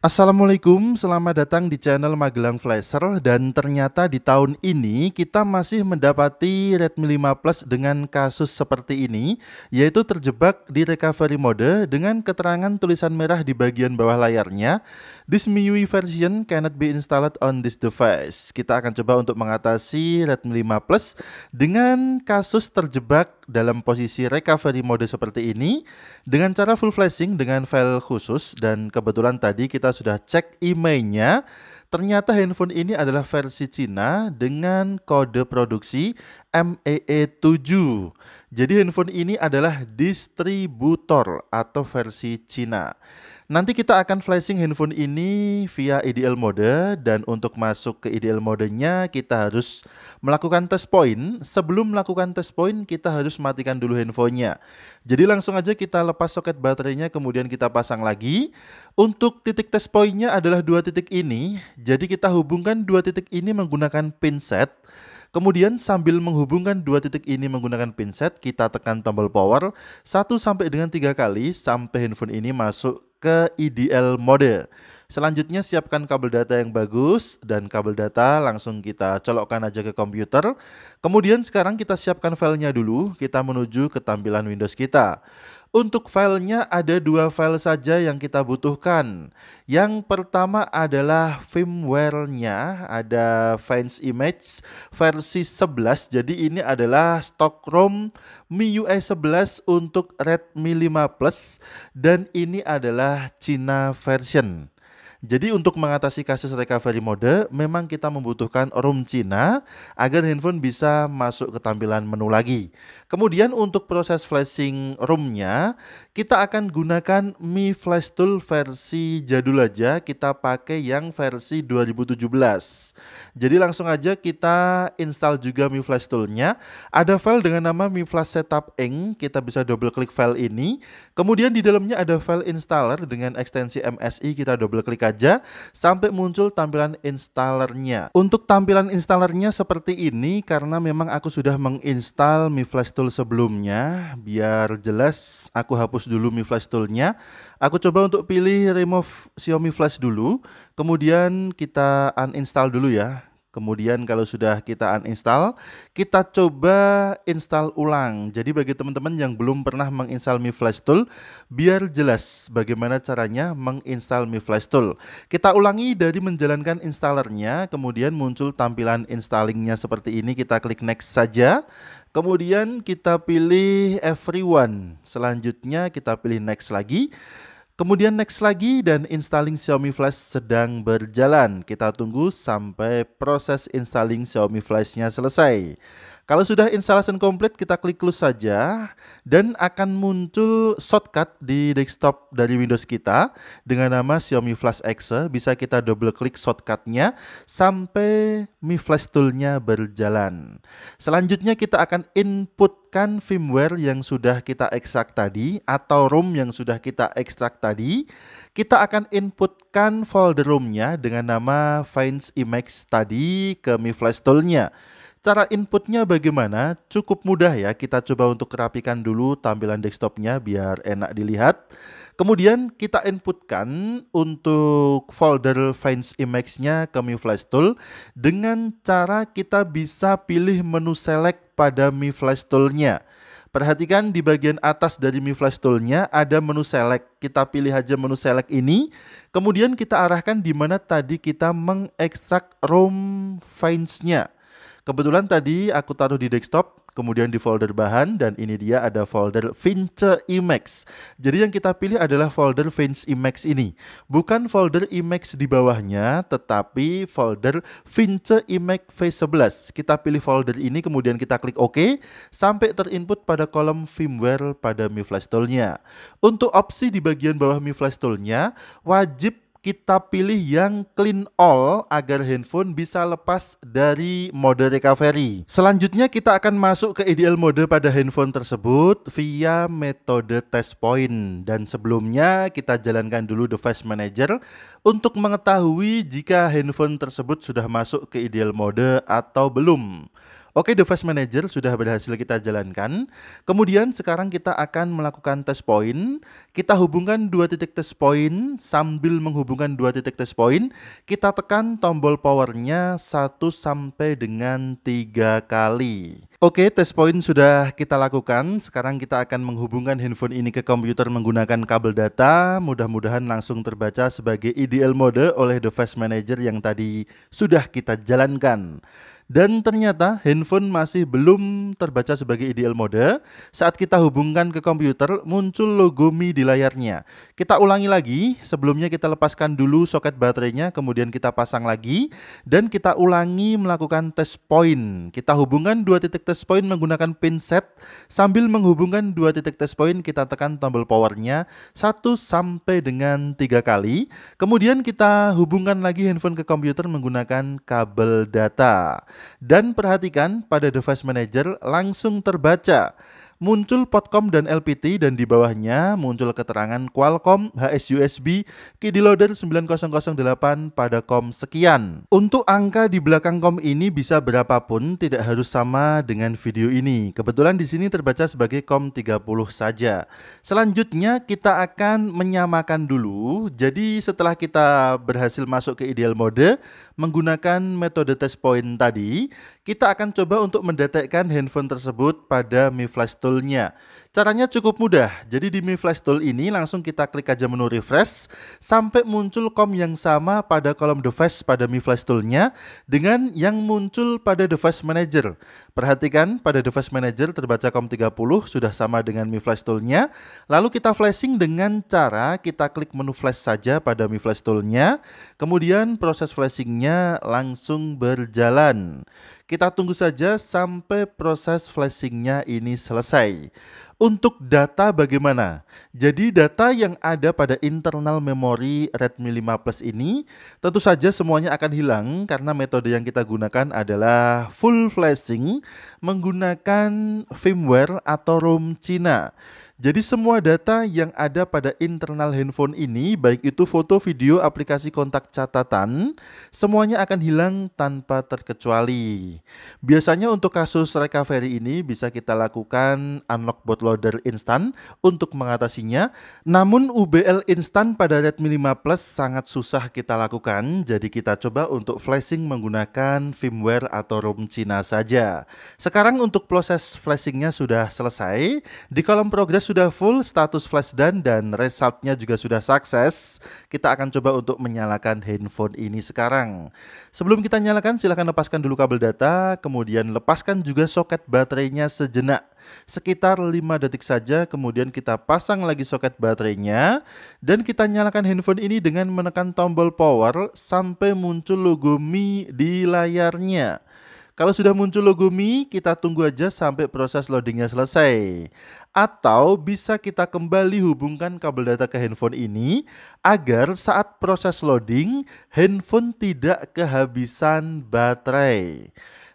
Assalamualaikum, selamat datang di channel Magelang Flasher dan ternyata di tahun ini kita masih mendapati Redmi 5 Plus dengan kasus seperti ini yaitu terjebak di recovery mode dengan keterangan tulisan merah di bagian bawah layarnya This MIUI version cannot be installed on this device Kita akan coba untuk mengatasi Redmi 5 Plus dengan kasus terjebak dalam posisi recovery mode seperti ini dengan cara full flashing dengan file khusus dan kebetulan tadi kita sudah cek emailnya ternyata handphone ini adalah versi Cina dengan kode produksi MEE 7. E Jadi handphone ini adalah distributor atau versi Cina. Nanti kita akan flashing handphone ini via IDL mode dan untuk masuk ke IDL modenya kita harus melakukan test point. Sebelum melakukan test point kita harus matikan dulu handphonenya. Jadi langsung aja kita lepas soket baterainya kemudian kita pasang lagi. Untuk titik test pointnya adalah dua titik ini. Jadi kita hubungkan dua titik ini menggunakan pinset. Kemudian sambil menghubungkan dua titik ini menggunakan pinset, kita tekan tombol power 1 sampai dengan tiga kali sampai handphone ini masuk ke IDL mode. Selanjutnya siapkan kabel data yang bagus dan kabel data langsung kita colokkan aja ke komputer. Kemudian sekarang kita siapkan filenya dulu, kita menuju ke tampilan Windows kita. Untuk filenya ada dua file saja yang kita butuhkan. Yang pertama adalah firmware-nya, ada Fans Image versi 11. Jadi ini adalah stock ROM MIUI 11 untuk Redmi 5 Plus dan ini adalah Cina version. Jadi untuk mengatasi kasus recovery mode, memang kita membutuhkan ROM Cina agar handphone bisa masuk ke tampilan menu lagi. Kemudian untuk proses flashing ROM-nya, kita akan gunakan Mi Flash Tool versi jadul aja, kita pakai yang versi 2017. Jadi langsung aja kita install juga Mi Flash Tool-nya. Ada file dengan nama Mi Flash Setup Eng. kita bisa double klik file ini. Kemudian di dalamnya ada file installer dengan ekstensi MSI, kita double klik aja aja sampai muncul tampilan installernya. Untuk tampilan installernya seperti ini karena memang aku sudah menginstal Mi Flash Tool sebelumnya. Biar jelas aku hapus dulu Mi Flash Toolnya. Aku coba untuk pilih remove Xiaomi Flash dulu. Kemudian kita uninstall dulu ya Kemudian kalau sudah kita uninstall, kita coba install ulang. Jadi bagi teman-teman yang belum pernah menginstall Mi Flash Tool, biar jelas bagaimana caranya menginstall Mi Flash Tool. Kita ulangi dari menjalankan installernya, kemudian muncul tampilan installingnya seperti ini. Kita klik next saja. Kemudian kita pilih everyone. Selanjutnya kita pilih next lagi. Kemudian next lagi dan installing Xiaomi Flash sedang berjalan. Kita tunggu sampai proses installing Xiaomi Flash-nya selesai. Kalau sudah installation komplit, kita klik close saja dan akan muncul shortcut di desktop dari Windows kita dengan nama Xiaomi Flash Exe. Bisa kita double klik shortcutnya sampai Mi Flash Toolnya berjalan. Selanjutnya kita akan inputkan firmware yang sudah kita ekstrak tadi atau ROM yang sudah kita ekstrak tadi. Kita akan inputkan folder ROM-nya dengan nama Finds Image tadi ke Mi Flash Toolnya. Cara inputnya bagaimana? Cukup mudah ya, kita coba untuk rapikan dulu tampilan desktopnya biar enak dilihat. Kemudian kita inputkan untuk folder Finds Image-nya ke Mi Flash Tool dengan cara kita bisa pilih menu select pada Mi Flash Tool-nya. Perhatikan di bagian atas dari Mi Flash Tool-nya ada menu select. Kita pilih aja menu select ini. Kemudian kita arahkan di mana tadi kita mengekstrak ROM finds-nya. Kebetulan tadi aku taruh di desktop, kemudian di folder bahan, dan ini dia ada folder Vince Emacs. Jadi yang kita pilih adalah folder Vince Emacs ini. Bukan folder Emacs di bawahnya, tetapi folder Vince Emacs V11. Kita pilih folder ini, kemudian kita klik OK, sampai terinput pada kolom firmware pada Mi Flash Tool-nya. Untuk opsi di bagian bawah Mi Flash Tool-nya, wajib kita pilih yang clean all agar handphone bisa lepas dari mode recovery. Selanjutnya kita akan masuk ke ideal mode pada handphone tersebut via metode test point dan sebelumnya kita jalankan dulu device manager untuk mengetahui jika handphone tersebut sudah masuk ke ideal mode atau belum. Oke, device manager sudah berhasil kita jalankan. Kemudian sekarang kita akan melakukan test point. Kita hubungkan dua titik test point sambil menghubungkan dua titik test point. Kita tekan tombol powernya satu sampai dengan tiga kali. Oke, test point sudah kita lakukan. Sekarang kita akan menghubungkan handphone ini ke komputer menggunakan kabel data. Mudah-mudahan langsung terbaca sebagai IDL mode oleh device manager yang tadi sudah kita jalankan. Dan ternyata handphone masih belum terbaca sebagai ideal mode. Saat kita hubungkan ke komputer, muncul logo Mi di layarnya. Kita ulangi lagi, sebelumnya kita lepaskan dulu soket baterainya, kemudian kita pasang lagi, dan kita ulangi melakukan test point. Kita hubungkan dua titik test point menggunakan pinset, sambil menghubungkan dua titik test point kita tekan tombol powernya satu sampai dengan tiga kali. Kemudian kita hubungkan lagi handphone ke komputer menggunakan kabel data. Dan perhatikan pada device manager langsung terbaca muncul Potcom dan LPT dan di bawahnya muncul keterangan Qualcomm HSUSB KD loader 9008 pada COM sekian. Untuk angka di belakang COM ini bisa berapapun tidak harus sama dengan video ini. Kebetulan di sini terbaca sebagai COM 30 saja. Selanjutnya kita akan menyamakan dulu. Jadi setelah kita berhasil masuk ke ideal mode menggunakan metode test point tadi, kita akan coba untuk mendetekkan handphone tersebut pada Mi Flash Toolnya. Caranya cukup mudah, jadi di Mi Flash Tool ini langsung kita klik aja menu refresh sampai muncul COM yang sama pada kolom device pada Mi Flash Toolnya dengan yang muncul pada device manager. Perhatikan pada device manager terbaca kom 30 sudah sama dengan Mi Flash Toolnya, lalu kita flashing dengan cara kita klik menu flash saja pada Mi Flash Toolnya, kemudian proses flashingnya langsung berjalan. Kita tunggu saja sampai proses flashingnya ini selesai. Untuk data bagaimana? Jadi data yang ada pada internal memori Redmi 5 Plus ini tentu saja semuanya akan hilang karena metode yang kita gunakan adalah full flashing menggunakan firmware atau ROM Cina. Jadi semua data yang ada pada internal handphone ini, baik itu foto, video, aplikasi kontak catatan, semuanya akan hilang tanpa terkecuali. Biasanya untuk kasus recovery ini bisa kita lakukan unlock bootloader instan untuk mengatasinya. Namun UBL instan pada Redmi 5 Plus sangat susah kita lakukan, jadi kita coba untuk flashing menggunakan firmware atau ROM Cina saja. Sekarang untuk proses flashingnya sudah selesai, di kolom progress sudah full status flash dan resultnya juga sudah sukses, kita akan coba untuk menyalakan handphone ini sekarang. Sebelum kita nyalakan, silahkan lepaskan dulu kabel data, kemudian lepaskan juga soket baterainya sejenak. Sekitar 5 detik saja, kemudian kita pasang lagi soket baterainya, dan kita nyalakan handphone ini dengan menekan tombol power sampai muncul logo Mi di layarnya. Kalau sudah muncul logo Mi, kita tunggu aja sampai proses loadingnya selesai. Atau bisa kita kembali hubungkan kabel data ke handphone ini agar saat proses loading, handphone tidak kehabisan baterai.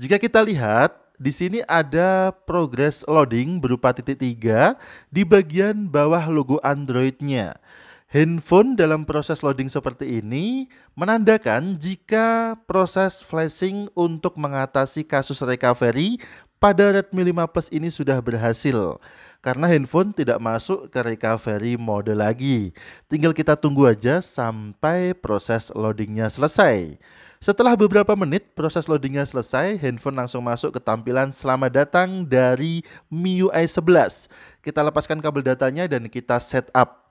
Jika kita lihat, di sini ada progress loading berupa titik tiga di bagian bawah logo Android-nya. Handphone dalam proses loading seperti ini menandakan jika proses flashing untuk mengatasi kasus recovery pada Redmi 5 Plus ini sudah berhasil karena handphone tidak masuk ke recovery mode lagi. Tinggal kita tunggu aja sampai proses loadingnya selesai. Setelah beberapa menit proses loadingnya selesai, handphone langsung masuk ke tampilan selamat datang dari MIUI 11. Kita lepaskan kabel datanya dan kita setup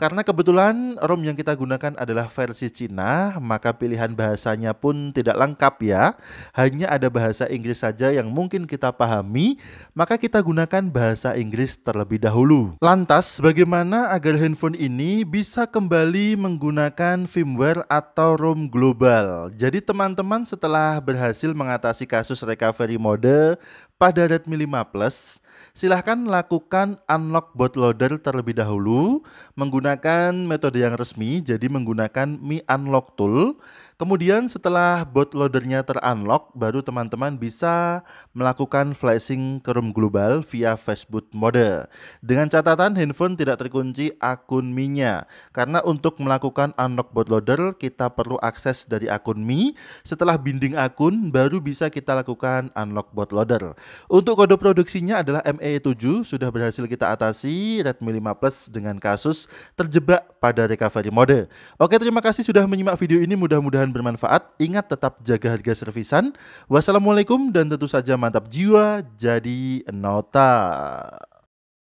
karena kebetulan ROM yang kita gunakan adalah versi Cina, maka pilihan bahasanya pun tidak lengkap ya. Hanya ada bahasa Inggris saja yang mungkin kita pahami, maka kita gunakan bahasa Inggris terlebih dahulu. Lantas, bagaimana agar handphone ini bisa kembali menggunakan firmware atau ROM global? Jadi teman-teman setelah berhasil mengatasi kasus recovery mode, pada Redmi 5 Plus, silahkan lakukan unlock bootloader terlebih dahulu menggunakan metode yang resmi, jadi menggunakan Mi Unlock Tool. Kemudian setelah loadernya terunlock, baru teman-teman bisa melakukan flashing ke room global via Facebook mode. Dengan catatan handphone tidak terkunci akun Mi-nya. Karena untuk melakukan unlock loader kita perlu akses dari akun Mi. Setelah binding akun, baru bisa kita lakukan unlock loader. Untuk kode produksinya adalah ME7, sudah berhasil kita atasi Redmi 5 Plus dengan kasus terjebak pada recovery mode. Oke, terima kasih sudah menyimak video ini. Mudah-mudahan dan bermanfaat. Ingat tetap jaga harga servisan. Wassalamualaikum dan tentu saja mantap jiwa jadi nota.